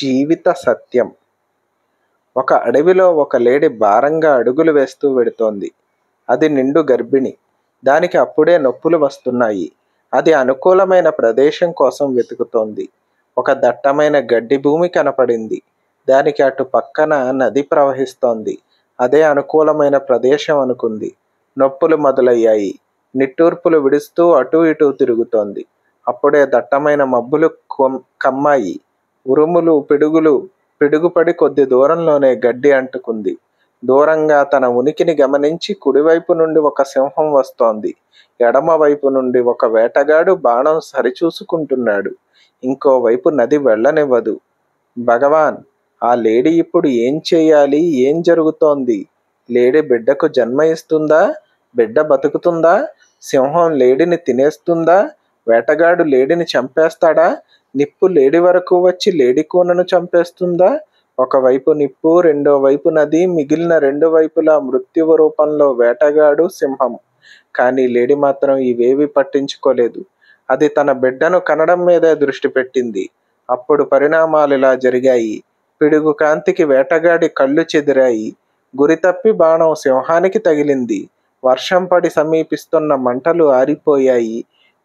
జీవిత సత్యం ఒక అడవిలో ఒక లేడి భారంగా అడుగులు వేస్తూ వెడుతోంది అది నిండు గర్భిణి దానికి అప్పుడే నొప్పులు వస్తున్నాయి అది అనుకూలమైన ప్రదేశం కోసం వెతుకుతోంది ఒక దట్టమైన గడ్డి భూమి కనపడింది దానికి అటు పక్కన నది ప్రవహిస్తోంది అదే అనుకూలమైన ప్రదేశం అనుకుంది నొప్పులు మొదలయ్యాయి నిట్టూర్పులు విడుస్తూ అటూ ఇటూ తిరుగుతోంది అప్పుడే దట్టమైన మబ్బులు కమ్మాయి ఉరుములు పిడుగులు పిడుగుపడి కొద్ది దూరంలోనే గడ్డి అంటుకుంది దూరంగా తన ఉనికిని గమనించి కుడివైపు నుండి ఒక సింహం వస్తోంది ఎడమ వైపు నుండి ఒక వేటగాడు బాణం సరిచూసుకుంటున్నాడు ఇంకోవైపు నది వెళ్ళనివ్వదు భగవాన్ ఆ లేడీ ఇప్పుడు ఏం చేయాలి ఏం జరుగుతోంది లేడీ బిడ్డకు జన్మ ఇస్తుందా బిడ్డ బతుకుతుందా సింహం లేడిని తినేస్తుందా వేటగాడు లేడిని చంపేస్తాడా నిప్పు లేడి వరకు వచ్చి లేడి కూనను చంపేస్తుందా ఒకవైపు నిప్పు రెండో వైపు నది మిగిలిన రెండు వైపులా మృత్యువ రూపంలో వేటగాడు సింహం కానీ లేడి మాత్రం ఇవేవి పట్టించుకోలేదు అది తన బిడ్డను కనడం మీదే దృష్టి పెట్టింది అప్పుడు పరిణామాలు ఇలా జరిగాయి పిడుగు కాంతికి వేటగాడి కళ్ళు చెదిరాయి గురి తప్పి బాణం సింహానికి తగిలింది వర్షం పడి సమీపిస్తున్న మంటలు ఆరిపోయాయి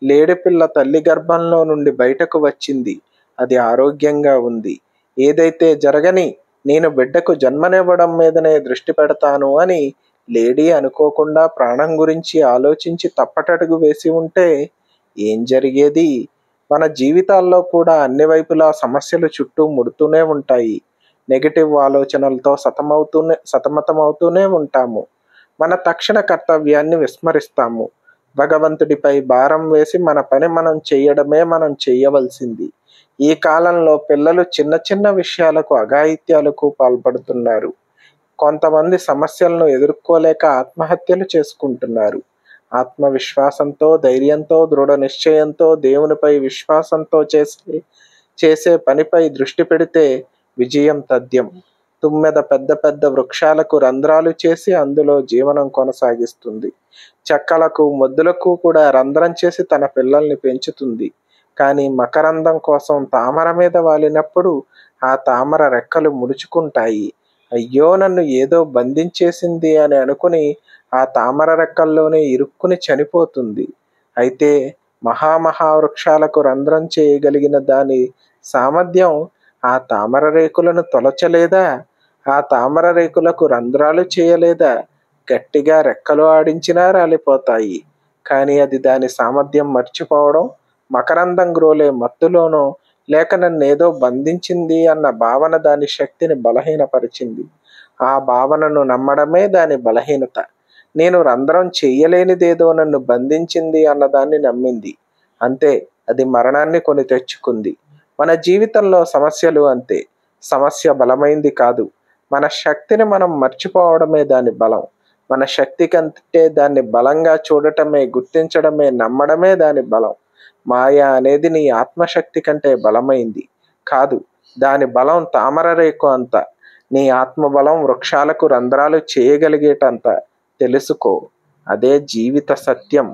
లేడిపిల్ల తల్లి గర్భంలో నుండి బయటకు వచ్చింది అది ఆరోగ్యంగా ఉంది ఏదైతే జరగని నేను బిడ్డకు జన్మనివ్వడం మీదనే దృష్టి పెడతాను అని లేడీ అనుకోకుండా ప్రాణం గురించి ఆలోచించి తప్పటడుగు వేసి ఉంటే ఏం జరిగేది మన జీవితాల్లో కూడా అన్ని వైపులా సమస్యలు చుట్టూ ముడుతూనే ఉంటాయి నెగిటివ్ ఆలోచనలతో సతమవుతూనే సతమతమవుతూనే ఉంటాము మన తక్షణ కర్తవ్యాన్ని విస్మరిస్తాము భగవంతుడిపై భారం వేసి మన పని మనం చేయడమే మనం చేయవలసింది ఈ కాలంలో పిల్లలు చిన్న చిన్న విషయాలకు అఘాయిత్యాలకు పాల్పడుతున్నారు కొంతమంది సమస్యలను ఎదుర్కోలేక ఆత్మహత్యలు చేసుకుంటున్నారు ఆత్మవిశ్వాసంతో ధైర్యంతో దృఢ నిశ్చయంతో దేవునిపై విశ్వాసంతో చేసే చేసే పనిపై దృష్టి పెడితే విజయం తథ్యం తుమ్మెద పెద్ద పెద్ద వృక్షాలకు రంధ్రాలు చేసి అందులో జీవనం కొనసాగిస్తుంది చెక్కలకు మొద్దులకు కూడా రంధ్రం చేసి తన పిల్లల్ని పెంచుతుంది కానీ మకరందం కోసం తామర మీద వాలినప్పుడు ఆ తామర రెక్కలు ముడుచుకుంటాయి అయ్యో నన్ను ఏదో బంధించేసింది అని అనుకుని ఆ తామర రెక్కల్లోనే ఇరుక్కుని చనిపోతుంది అయితే మహామహావృక్షాలకు రంధ్రం చేయగలిగిన దాని సామర్థ్యం ఆ తామర రేకులను తొలచలేదా ఆ తామర రేకులకు రంధ్రాలు చేయలేదా గట్టిగా రెక్కలు ఆడించినా రాలిపోతాయి కానీ అది దాని సామర్థ్యం మర్చిపోవడం మకరందం గ్రోలే మత్తులోనో లేక నన్నేదో బంధించింది అన్న భావన దాని శక్తిని బలహీనపరిచింది ఆ భావనను నమ్మడమే దాని బలహీనత నేను రంధ్రం చెయ్యలేనిదేదో నన్ను బంధించింది అన్నదాన్ని నమ్మింది అంతే అది మరణాన్ని కొని తెచ్చుకుంది మన జీవితంలో సమస్యలు అంతే సమస్య బలమైంది కాదు మన శక్తిని మనం మర్చిపోవడమే దాని బలం మన శక్తి కంటే దాన్ని బలంగా చూడటమే గుర్తించడమే నమ్మడమే దాని బలం మాయ అనేది నీ ఆత్మశక్తి కంటే బలమైంది కాదు దాని బలం తామర రేకు అంత నీ ఆత్మబలం వృక్షాలకు రంధ్రాలు చేయగలిగేటంత తెలుసుకో అదే జీవిత సత్యం